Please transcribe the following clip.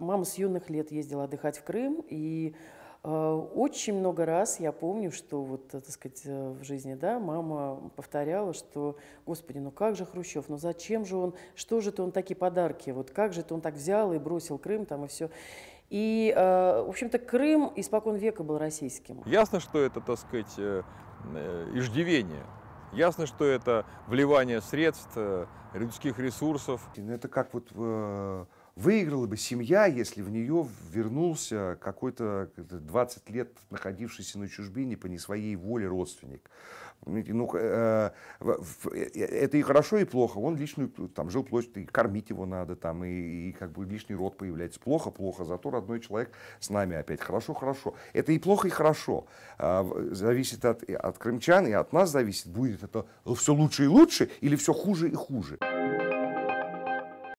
Мама с юных лет ездила отдыхать в Крым, и э, очень много раз я помню, что вот, э, так сказать, э, в жизни, да, мама повторяла, что, господи, ну как же Хрущев, ну зачем же он, что же это он такие подарки, вот как же это он так взял и бросил Крым там и все. И, в общем-то, Крым испокон века был российским. Ясно, что это, так сказать, иждивение. Ясно, что это вливание средств, людских ресурсов. Ну, это как вот Выиграла бы семья, если в нее вернулся какой-то 20 лет находившийся на чужбине по не своей воле родственник. Ну, э, э, э, это и хорошо, и плохо. Он личную, там, жил площадь, и кормить его надо, там, и, и как бы лишний род появляется. Плохо, плохо, зато родной человек с нами опять. Хорошо, хорошо. Это и плохо, и хорошо. А, зависит от, от крымчан, и от нас зависит, будет это все лучше и лучше, или все хуже и хуже.